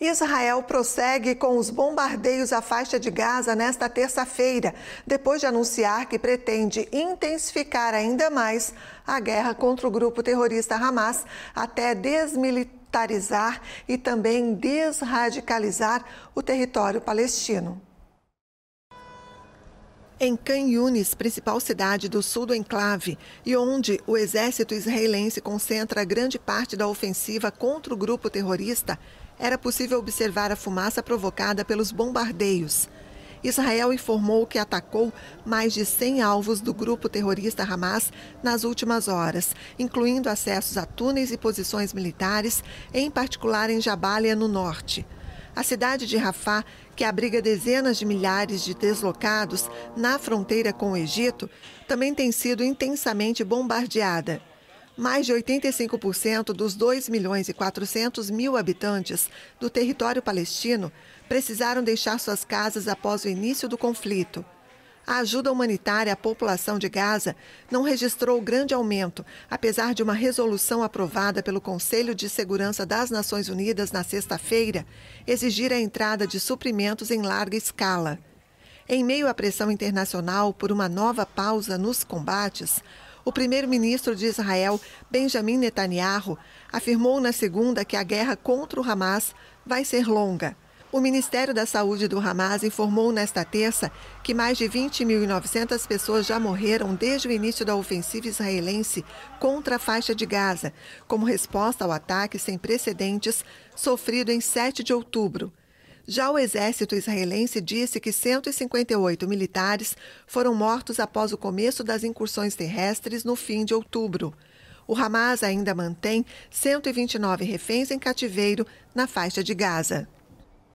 Israel prossegue com os bombardeios à faixa de Gaza nesta terça-feira, depois de anunciar que pretende intensificar ainda mais a guerra contra o grupo terrorista Hamas até desmilitarizar e também desradicalizar o território palestino. Em Yunis, principal cidade do sul do enclave, e onde o exército israelense concentra grande parte da ofensiva contra o grupo terrorista, era possível observar a fumaça provocada pelos bombardeios. Israel informou que atacou mais de 100 alvos do grupo terrorista Hamas nas últimas horas, incluindo acessos a túneis e posições militares, em particular em Jabalia, no norte. A cidade de Rafah, que abriga dezenas de milhares de deslocados na fronteira com o Egito, também tem sido intensamente bombardeada. Mais de 85% dos 2 milhões e 400 mil habitantes do território palestino precisaram deixar suas casas após o início do conflito. A ajuda humanitária à população de Gaza não registrou grande aumento, apesar de uma resolução aprovada pelo Conselho de Segurança das Nações Unidas na sexta-feira exigir a entrada de suprimentos em larga escala. Em meio à pressão internacional por uma nova pausa nos combates, o primeiro-ministro de Israel, Benjamin Netanyahu, afirmou na segunda que a guerra contra o Hamas vai ser longa. O Ministério da Saúde do Hamas informou nesta terça que mais de 20.900 pessoas já morreram desde o início da ofensiva israelense contra a faixa de Gaza, como resposta ao ataque sem precedentes sofrido em 7 de outubro. Já o exército israelense disse que 158 militares foram mortos após o começo das incursões terrestres no fim de outubro. O Hamas ainda mantém 129 reféns em cativeiro na faixa de Gaza.